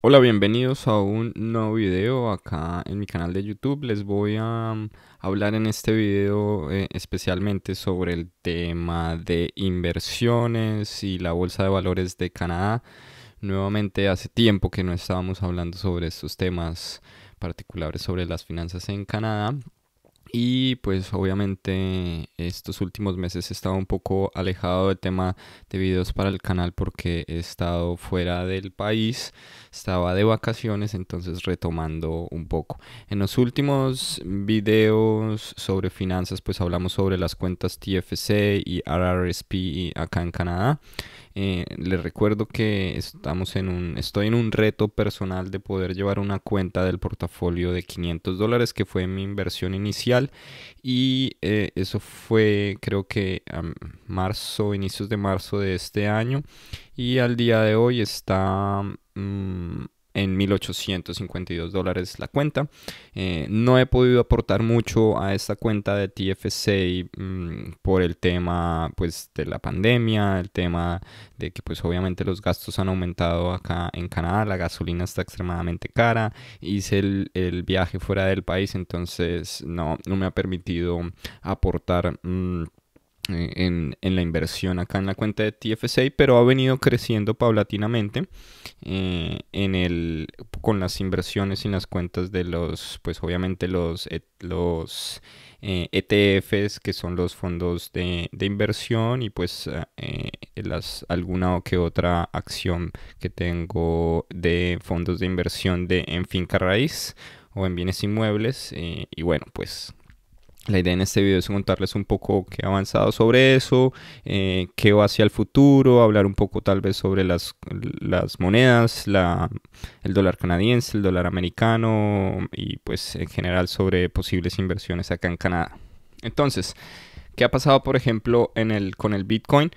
Hola, bienvenidos a un nuevo video acá en mi canal de YouTube. Les voy a mm, hablar en este video eh, especialmente sobre el tema de inversiones y la bolsa de valores de Canadá. Nuevamente hace tiempo que no estábamos hablando sobre estos temas particulares sobre las finanzas en Canadá y pues obviamente estos últimos meses he estado un poco alejado del tema de videos para el canal porque he estado fuera del país, estaba de vacaciones, entonces retomando un poco. En los últimos videos sobre finanzas pues hablamos sobre las cuentas TFC y RRSP acá en Canadá. Eh, les recuerdo que estamos en un, estoy en un reto personal de poder llevar una cuenta del portafolio de 500 dólares que fue mi inversión inicial y eh, eso fue creo que marzo, inicios de marzo de este año y al día de hoy está... Mm, en 1852 dólares la cuenta. Eh, no he podido aportar mucho a esta cuenta de TFC mm, por el tema pues, de la pandemia, el tema de que pues obviamente los gastos han aumentado acá en Canadá, la gasolina está extremadamente cara, hice el, viaje fuera del país, entonces no, no me ha permitido aportar. Mm, eh, en, la inversión acá en la cuenta de TFSA, pero ha venido creciendo paulatinamente eh, en el, con las inversiones y las cuentas de los, pues obviamente los, e los ETFs, eh, e que son los fondos de, inversión, y pues las, alguna o que otra acción que tengo de fondos de inversión de en finca raíz o en bienes inmuebles. y bueno, pues la idea en este video es contarles un poco qué ha avanzado sobre eso, eh, qué va hacia el futuro, hablar un poco tal vez sobre las, monedas, el dólar canadiense, el dólar americano y pues en general sobre posibles inversiones acá en Canadá. Entonces, ¿qué ha pasado por ejemplo con el Bitcoin?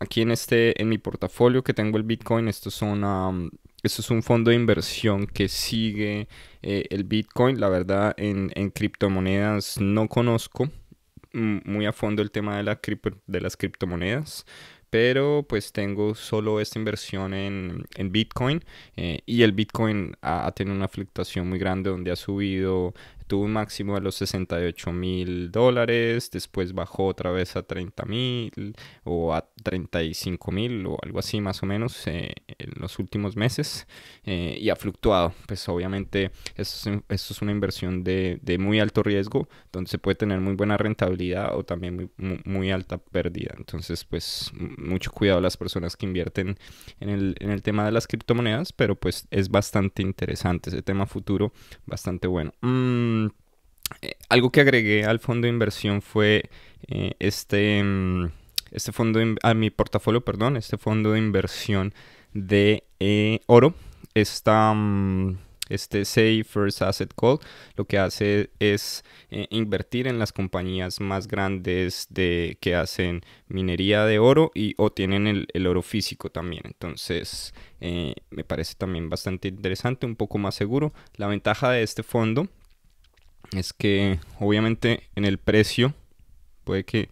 Aquí en, este, en mi portafolio que tengo el Bitcoin, estos son... Esto es un fondo de inversión que sigue eh, el Bitcoin. La verdad, en, en criptomonedas no conozco muy a fondo el tema de, la de las criptomonedas, pero pues tengo solo esta inversión en, Bitcoin eh, y el Bitcoin ha, ha, tenido una fluctuación muy grande donde ha subido tuvo un máximo de los 68 mil dólares, después bajó otra vez a 30 mil o a 35 mil o algo así más o menos eh, en los últimos meses eh, y ha fluctuado. Pues obviamente esto es, una inversión de, muy alto riesgo donde se puede tener muy buena rentabilidad o también muy, alta pérdida. Entonces pues mucho cuidado a las personas que invierten en el, tema de las criptomonedas, pero pues es bastante interesante ese tema futuro, bastante bueno. Mm, eh, algo que agregué al fondo de inversión fue eh, este, mm, este fondo, de, mi portafolio, perdón, este fondo de inversión de eh, oro. Mm, este Safe First Asset Call lo que hace es invertir en las compañías más grandes de, que hacen minería de oro y o tienen el, el oro físico también. Entonces me parece también bastante interesante, un poco más seguro. La ventaja de este fondo es que obviamente en el precio puede que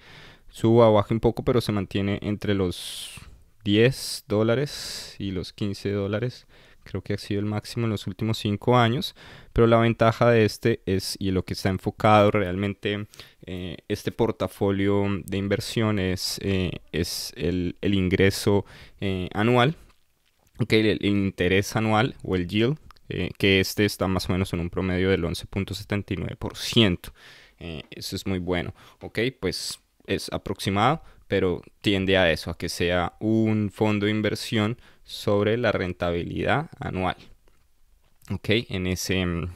suba o baje un poco, pero se mantiene entre los 10 dólares y los 15 dólares. Creo que ha sido el máximo en los últimos 5 años, pero la ventaja de este es y lo que está enfocado realmente eh, este portafolio de inversiones eh, es el, ingreso eh, anual, el interés anual o el yield eh, que este está más o menos en un promedio del 11.79%. Eh, eso es muy bueno, ¿ok? Pues es aproximado, pero tiende a eso, a que sea un fondo de inversión sobre la rentabilidad anual, ¿ok? En ese, mm,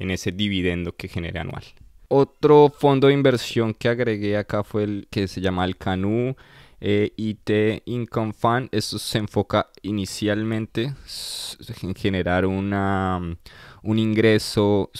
en ese dividendo que genere anual. Otro fondo de inversión que agregué acá fue el que se llama el CANU. IT eh, Income Fund, esto se enfoca inicialmente en generar una, mm, un ingreso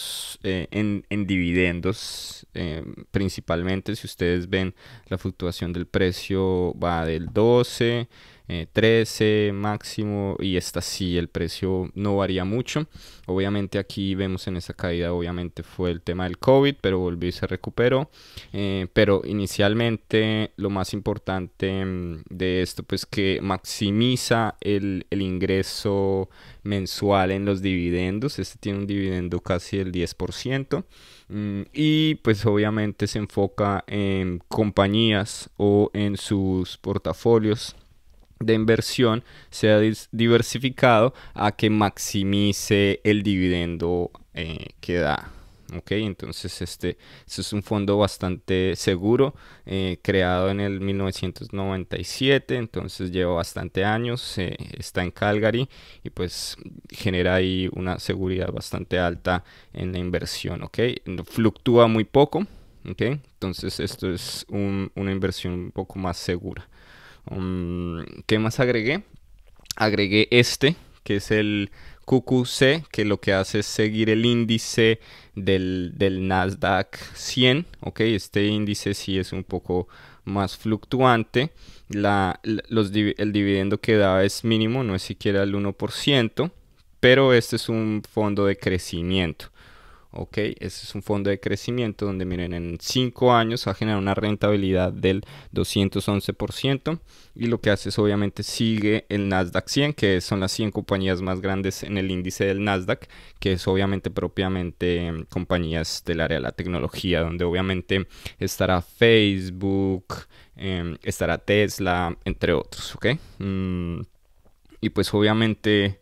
eh, en, dividendos, em, principalmente si ustedes ven la fluctuación del precio va del 12, 13 eh, máximo y esta sí, el precio no varía mucho. Obviamente aquí vemos en esa caída, obviamente fue el tema del COVID, pero volvió y se recuperó. Eh, pero inicialmente lo más importante mm, de esto, pues que maximiza el, el ingreso mensual en los dividendos. Este tiene un dividendo casi del 10%. Mm, y pues obviamente se enfoca en compañías o en sus portafolios de inversión sea diversificado a que maximice el dividendo eh, que da. Entonces, este, es un fondo bastante seguro, eh, creado en el 1997, entonces lleva bastante años, eh, está en Calgary y pues genera ahí una seguridad bastante alta en la inversión, Fluctúa muy poco, Entonces, esto es una inversión un poco más segura. Mm, ¿Qué más agregué? Agregué este, que es el QQC, que lo que hace es seguir el índice del, Nasdaq 100. Ok, este índice sí es un poco más fluctuante. el dividendo que da es mínimo, no es siquiera el 1%, pero este es un fondo de crecimiento. ¿ok? ese es un fondo de crecimiento donde miren, en 5 años va a generar una rentabilidad del 211% y lo que hace es obviamente sigue el Nasdaq 100, que son las 100 compañías más grandes en el índice del Nasdaq, que es obviamente propiamente em, compañías del área de la tecnología, donde obviamente estará Facebook, em, estará Tesla, entre otros, ¿ok? Mm, y pues obviamente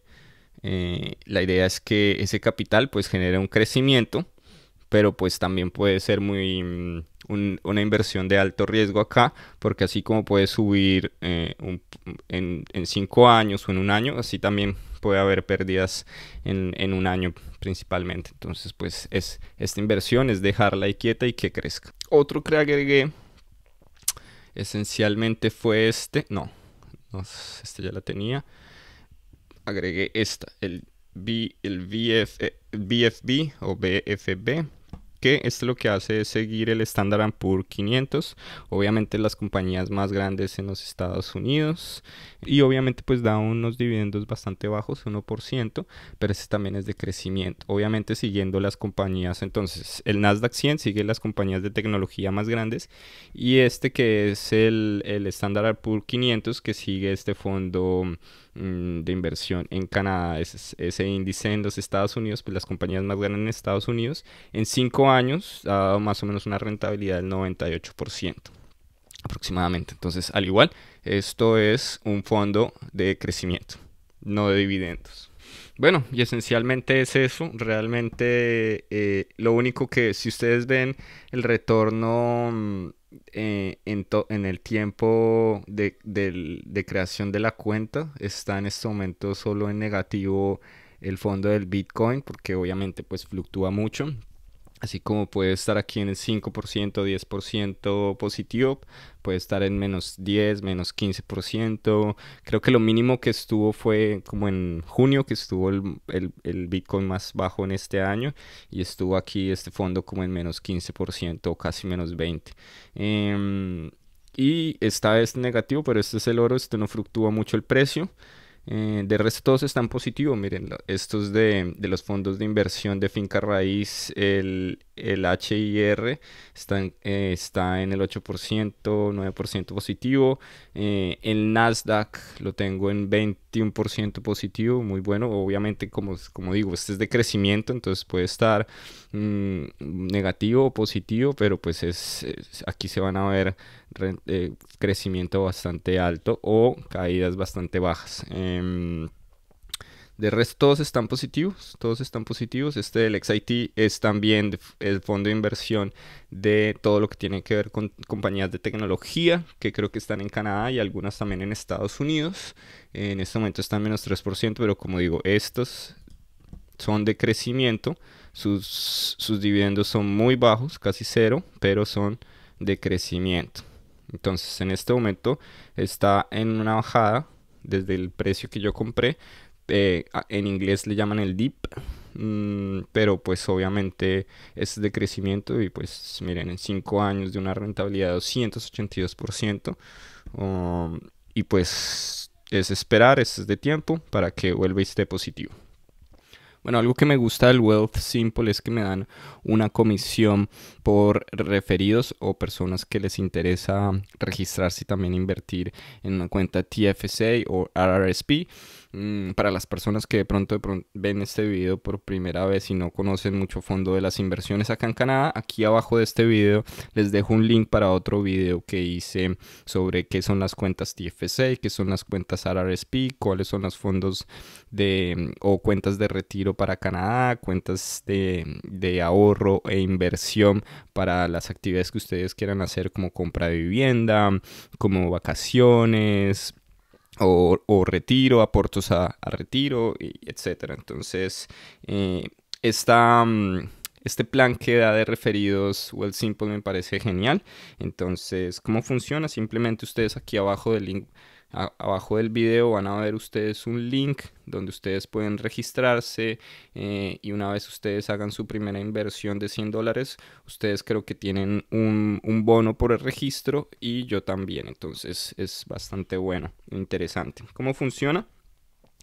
eh, la idea es que ese capital pues genere un crecimiento, pero pues también puede ser muy mm, una inversión de alto riesgo acá, porque así como puede subir eh, en, cinco años o en un año, así también puede haber pérdidas en, un año principalmente. Entonces pues es esta inversión es dejarla ahí quieta y que crezca. Otro que agregué esencialmente fue este, no este ya la tenía agregué esta, el, el BFB eh, o BFB, que es lo que hace es seguir el estándar Poor's 500, obviamente las compañías más grandes en los Estados Unidos y obviamente pues da unos dividendos bastante bajos, 1%, pero ese también es de crecimiento, obviamente siguiendo las compañías, entonces el Nasdaq 100 sigue las compañías de tecnología más grandes y este que es el estándar Standard 500 que sigue este fondo Mm, de inversión en Canadá, ese, índice en los Estados Unidos, pues las compañías más grandes en Estados Unidos, en cinco años ha dado más o menos una rentabilidad del 98% aproximadamente. Entonces, al igual, esto es un fondo de crecimiento, no de dividendos. Bueno, y esencialmente es eso. Realmente eh, lo único que si ustedes ven el retorno mm, eh, en, el tiempo de, de, creación de la cuenta, está en este momento solo en negativo el fondo del Bitcoin porque obviamente pues fluctúa mucho. Así como puede estar aquí en el 5%, 10% positivo, puede estar en menos 10, menos 15%. Creo que lo mínimo que estuvo fue como en junio, que estuvo el, Bitcoin más bajo en este año, y estuvo aquí este fondo como en menos 15% o casi menos 20%. Em, y esta es negativo, pero este es el oro, este no fluctúa mucho el precio. Eh, de resto todos están positivos, miren, estos de, los fondos de inversión de finca raíz, el, el HIR están, eh, está en el 8%, 9% positivo, eh, el Nasdaq lo tengo en 20 21% positivo, muy bueno. Obviamente, como, como digo, este es de crecimiento, entonces puede estar mm, negativo o positivo, pero pues es, aquí se van a ver eh, crecimiento bastante alto o caídas bastante bajas. Em, de resto, todos están positivos, todos están positivos. Este del XIT es también el fondo de inversión de todo lo que tiene que ver con compañías de tecnología, que creo que están en Canadá y algunas también en Estados Unidos. En este momento están menos 3%, pero como digo, estos son de crecimiento. Sus, sus dividendos son muy bajos, casi cero, pero son de crecimiento. Entonces, en este momento está en una bajada desde el precio que yo compré, eh, en inglés le llaman el dip, mm, pero pues obviamente es de crecimiento y pues miren, en 5 años de una rentabilidad de 282%. Um, y pues es esperar, es de tiempo para que vuelva y esté positivo. Bueno, algo que me gusta del Wealth Simple es que me dan una comisión por referidos o personas que les interesa registrarse y también invertir en una cuenta TFSA o RRSP. Mm, para las personas que de pronto, ven este video por primera vez y no conocen mucho fondo de las inversiones acá en Canadá, aquí abajo de este video les dejo un link para otro video que hice sobre qué son las cuentas TFC, qué son las cuentas RRSP, cuáles son los fondos de mm, o cuentas de retiro para Canadá, cuentas de, mm, de ahorro e inversión para las actividades que ustedes quieran hacer como compra de vivienda, como vacaciones, o, retiro, aportos a, retiro, etc. Entonces, eh, mm, este plan que da de referidos Well Simple me parece genial. Entonces, ¿cómo funciona? Simplemente ustedes aquí abajo del link abajo del video van a ver ustedes un link donde ustedes pueden registrarse eh, y una vez ustedes hagan su primera inversión de 100 dólares, ustedes creo que tienen un bono por el registro y yo también. Entonces es bastante bueno, interesante. ¿Cómo funciona?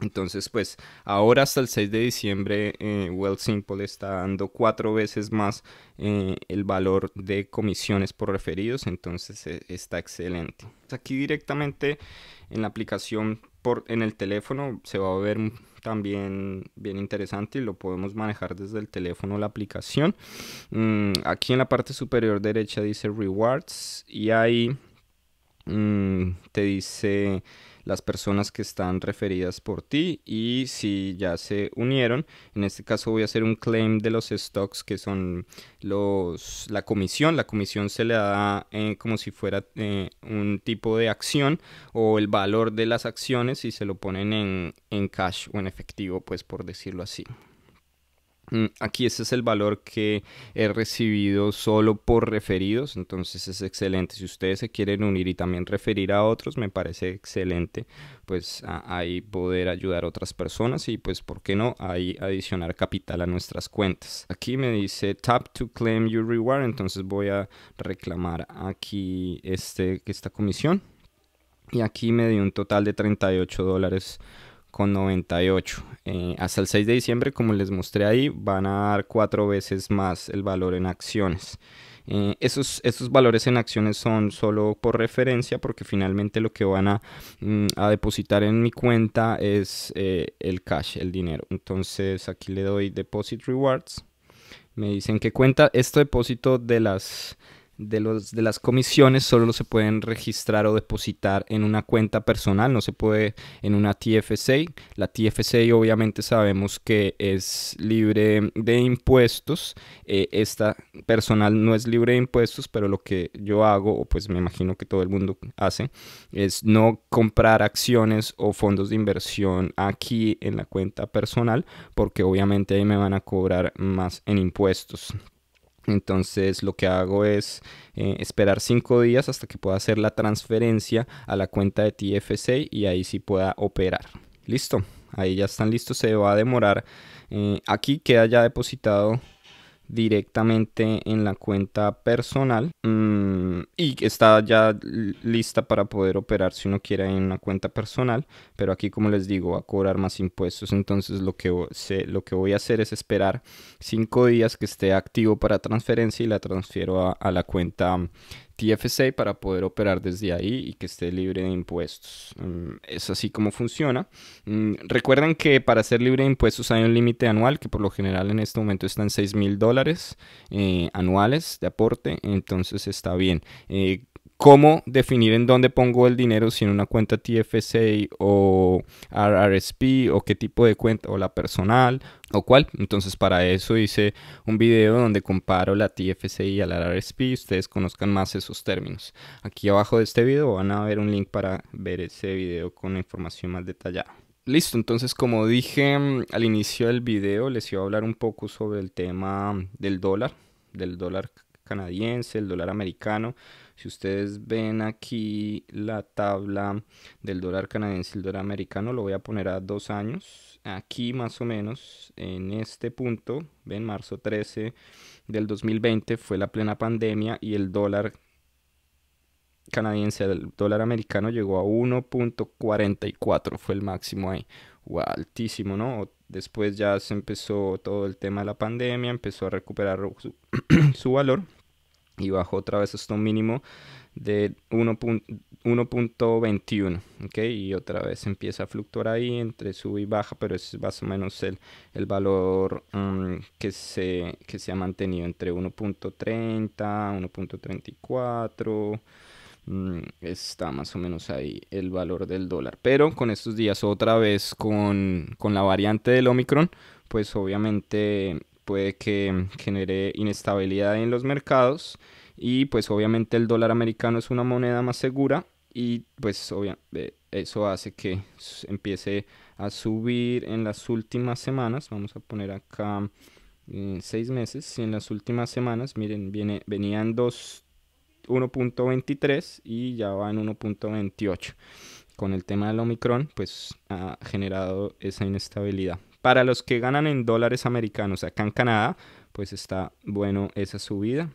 Entonces, pues ahora hasta el 6 de diciembre, eh, Well está dando cuatro veces más eh, el valor de comisiones por referidos, entonces eh, está excelente. Pues, aquí directamente en la aplicación por, en el teléfono se va a ver también bien interesante y lo podemos manejar desde el teléfono la aplicación. Mm, aquí en la parte superior derecha dice Rewards y ahí mm, te dice las personas que están referidas por ti y si ya se unieron. En este caso voy a hacer un claim de los stocks que son los, la comisión. La comisión se le da eh, como si fuera eh, un tipo de acción o el valor de las acciones y se lo ponen en cash o en efectivo, pues por decirlo así. Mm, aquí ese es el valor que he recibido solo por referidos, entonces es excelente. Si ustedes se quieren unir y también referir a otros, me parece excelente, pues ahí poder ayudar a otras personas y pues, ¿por qué no? Ahí adicionar capital a nuestras cuentas. Aquí me dice tap to claim your reward, entonces voy a reclamar aquí este, esta comisión. Y aquí me dio un total de 38 dólares con 98. Eh, hasta el 6 de diciembre, como les mostré ahí, van a dar cuatro veces más el valor en acciones. Eh, esos, valores en acciones son solo por referencia porque finalmente lo que van a, mm, depositar en mi cuenta es eh, el cash, el dinero. Entonces aquí le doy deposit rewards. Me dicen que cuenta este depósito de las de, los, las comisiones solo se pueden registrar o depositar en una cuenta personal, no se puede en una TFSA. La TFSA obviamente sabemos que es libre de impuestos, eh, esta personal no es libre de impuestos, pero lo que yo hago, o pues me imagino que todo el mundo hace, es no comprar acciones o fondos de inversión aquí en la cuenta personal, porque obviamente ahí me van a cobrar más en impuestos. Entonces lo que hago es eh, esperar cinco días hasta que pueda hacer la transferencia a la cuenta de TFC y ahí sí pueda operar. Listo, ahí ya están listos, se va a demorar. Eh, aquí queda ya depositado directamente en la cuenta personal mm, y está ya lista para poder operar si uno quiere en una cuenta personal pero aquí como les digo va a cobrar más impuestos entonces lo que, lo que voy a hacer es esperar cinco días que esté activo para transferencia y la transfiero a la cuenta TFC para poder operar desde ahí y que esté libre de impuestos. Mm, es así como funciona. Mm, Recuerden que para ser libre de impuestos hay un límite anual que por lo general en este momento están en 6 mil dólares eh, anuales de aporte, entonces está bien. Eh, cómo definir en dónde pongo el dinero, si en una cuenta TFSA o RRSP o qué tipo de cuenta o la personal o cuál. Entonces para eso hice un video donde comparo la TFSA y la RRSP y ustedes conozcan más esos términos. Aquí abajo de este video van a ver un link para ver ese video con información más detallada. Listo, entonces como dije mm, al inicio del video les iba a hablar un poco sobre el tema del dólar, del dólar canadiense, el dólar americano si ustedes ven aquí la tabla del dólar canadiense y el dólar americano, lo voy a poner a dos años. Aquí más o menos, en este punto, ven, marzo 13 del 2020 fue la plena pandemia y el dólar canadiense el dólar americano llegó a 1.44, fue el máximo ahí. altísimo, ¿no? Después ya se empezó todo el tema de la pandemia, empezó a recuperar su valor y bajó otra vez hasta un mínimo de 1.21, ¿ok? Y otra vez empieza a fluctuar ahí entre sube y baja, pero es más o menos el, el valor mm, que, se, se ha mantenido entre 1.30, 1.34 mm, está más o menos ahí el valor del dólar. Pero con estos días otra vez con, con, la variante del Omicron, pues obviamente puede que genere inestabilidad en los mercados y pues obviamente el dólar americano es una moneda más segura y pues obviamente eh, eso hace que empiece a subir en las últimas semanas. Vamos a poner acá eh, seis meses. en las últimas semanas, miren, viene, venían 1.23 y ya va en 1.28. Con el tema del Omicron, pues ha generado esa inestabilidad. Para los que ganan en dólares americanos acá en Canadá, pues está bueno esa subida.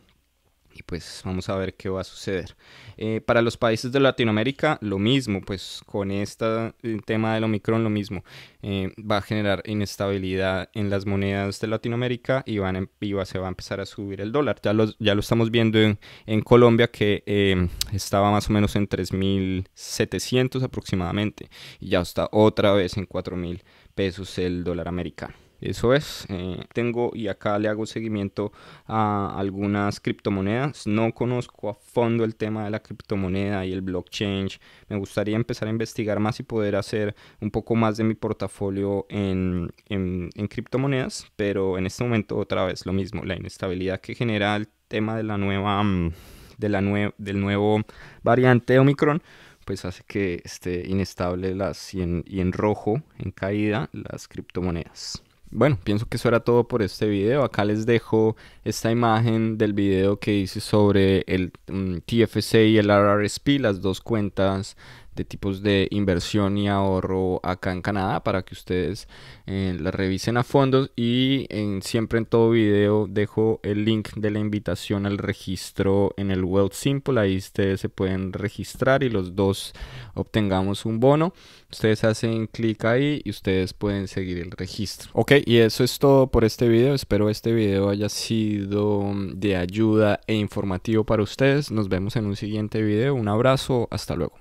Y pues vamos a ver qué va a suceder. Eh, para los países de Latinoamérica, lo mismo, pues con este tema del Omicron, lo mismo. Eh, va a generar inestabilidad en las monedas de Latinoamérica y, em, se va a empezar a subir el dólar. Ya, lo estamos viendo en, Colombia, que em, estaba más o menos en 3.700 aproximadamente. Y ya está otra vez en 4.000 pesos el dólar americano. Eso es, eh, tengo y acá le hago seguimiento a algunas criptomonedas. No conozco a fondo el tema de la criptomoneda y el blockchain. Me gustaría empezar a investigar más y poder hacer un poco más de mi portafolio en, en, criptomonedas. Pero en este momento otra vez lo mismo, la inestabilidad que genera el tema de la nueva, mm, de la del nuevo variante Omicron pues hace que esté inestable las y en, y en rojo, en caída, las criptomonedas bueno, pienso que eso era todo por este video. Acá les dejo esta imagen del video que hice sobre el mm, TFC y el RRSP, las dos cuentas de tipos de inversión y ahorro acá en Canadá para que ustedes eh, la revisen a fondo y en, siempre en todo video dejo el link de la invitación al registro en el world Simple, ahí ustedes se pueden registrar y los dos obtengamos un bono. Ustedes hacen clic ahí y ustedes pueden seguir el registro. Ok, y eso es todo por este video. Espero este video haya sido de ayuda e informativo para ustedes. Nos vemos en un siguiente video. Un abrazo, hasta luego.